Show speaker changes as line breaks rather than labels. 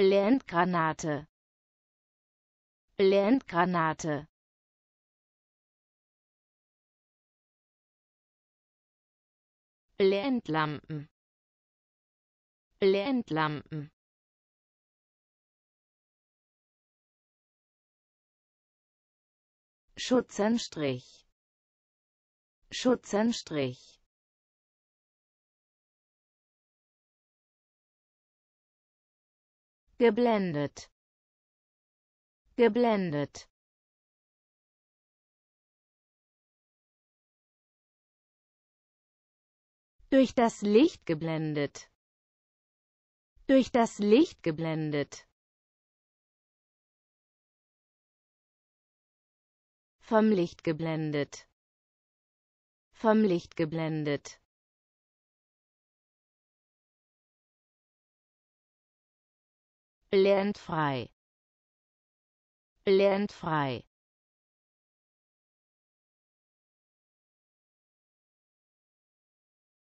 Blendgranate Blendgranate Blendlampen Blendlampen Schutzenstrich Schutzenstrich geblendet geblendet durch das Licht geblendet durch das Licht geblendet vom Licht geblendet vom Licht geblendet lernfrei lernfrei